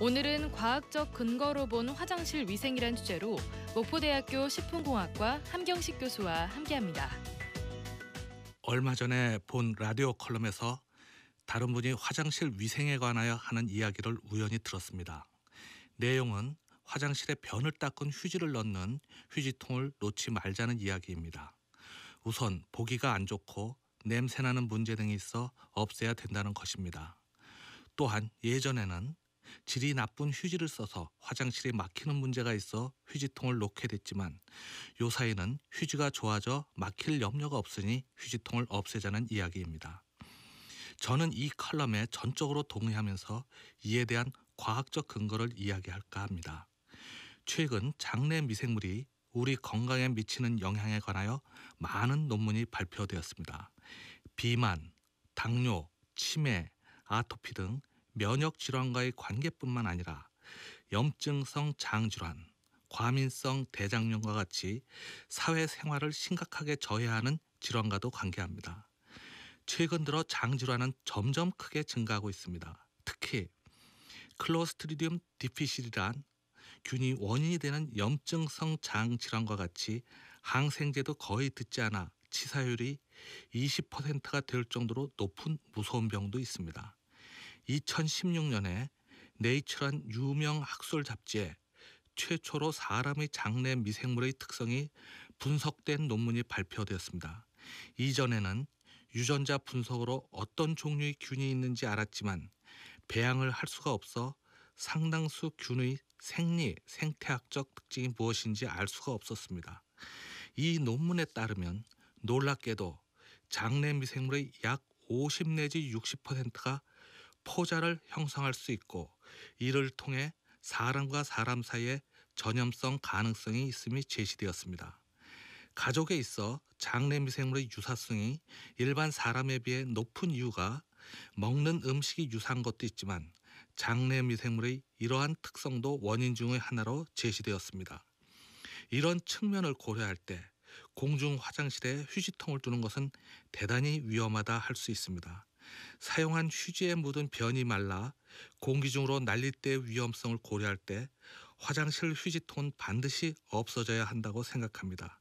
오늘은 과학적 근거로 본 화장실 위생이란 주제로 목포대학교 식품공학과 함경식 교수와 함께합니다. 얼마 전에 본 라디오 컬럼에서 다른 분이 화장실 위생에 관하여 하는 이야기를 우연히 들었습니다. 내용은 화장실에 변을 닦은 휴지를 넣는 휴지통을 놓지 말자는 이야기입니다. 우선 보기가 안 좋고 냄새나는 문제 등이 있어 없애야 된다는 것입니다. 또한 예전에는 질이 나쁜 휴지를 써서 화장실에 막히는 문제가 있어 휴지통을 놓게 됐지만 요사이는 휴지가 좋아져 막힐 염려가 없으니 휴지통을 없애자는 이야기입니다. 저는 이 칼럼에 전적으로 동의하면서 이에 대한 과학적 근거를 이야기할까 합니다. 최근 장내 미생물이 우리 건강에 미치는 영향에 관하여 많은 논문이 발표되었습니다. 비만, 당뇨, 치매, 아토피 등 면역 질환과의 관계뿐만 아니라 염증성 장 질환, 과민성 대장염과 같이 사회 생활을 심각하게 저해하는 질환과도 관계합니다. 최근 들어 장 질환은 점점 크게 증가하고 있습니다. 특히 클로스트리디움 디피실이란 균이 원인이 되는 염증성 장 질환과 같이 항생제도 거의 듣지 않아 치사율이 20%가 될 정도로 높은 무서운 병도 있습니다. 2016년에 네이처란 유명 학술 잡지에 최초로 사람의 장내 미생물의 특성이 분석된 논문이 발표되었습니다. 이전에는 유전자 분석으로 어떤 종류의 균이 있는지 알았지만 배양을 할 수가 없어 상당수 균의 생리, 생태학적 특징이 무엇인지 알 수가 없었습니다. 이 논문에 따르면 놀랍게도 장내 미생물의 약 50 내지 60%가 포자를 형성할 수 있고 이를 통해 사람과 사람 사이에 전염성 가능성이 있음이 제시되었습니다. 가족에 있어 장내 미생물의 유사성이 일반 사람에 비해 높은 이유가 먹는 음식이 유사한 것도 있지만 장내 미생물의 이러한 특성도 원인 중의 하나로 제시되었습니다. 이런 측면을 고려할 때 공중 화장실에 휴지통을 두는 것은 대단히 위험하다 할 수 있습니다. 사용한 휴지에 묻은 변이 말라 공기 중으로 날릴 때 위험성을 고려할 때 화장실 휴지통은 반드시 없어져야 한다고 생각합니다.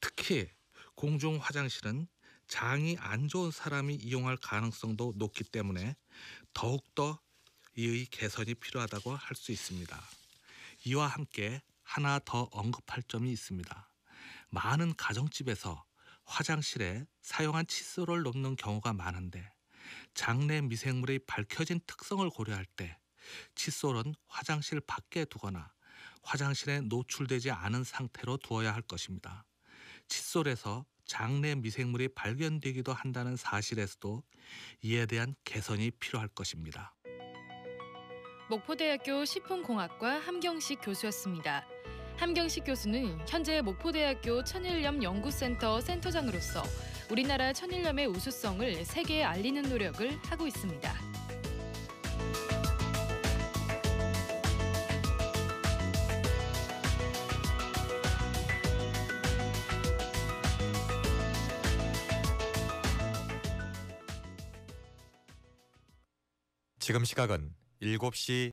특히 공중 화장실은 장이 안 좋은 사람이 이용할 가능성도 높기 때문에 더욱더 이의 개선이 필요하다고 할 수 있습니다. 이와 함께 하나 더 언급할 점이 있습니다. 많은 가정집에서 화장실에 사용한 칫솔을 놓는 경우가 많은데 장내 미생물의 밝혀진 특성을 고려할 때 칫솔은 화장실 밖에 두거나 화장실에 노출되지 않은 상태로 두어야 할 것입니다. 칫솔에서 장내 미생물이 발견되기도 한다는 사실에서도 이에 대한 개선이 필요할 것입니다. 목포대학교 식품공학과 함경식 교수였습니다. 함경식 교수는 현재 목포대학교 천일염 연구센터 센터장으로서 우리나라 천일염의 우수성을 세계에 알리는 노력을 하고 있습니다. 지금 시각은 7시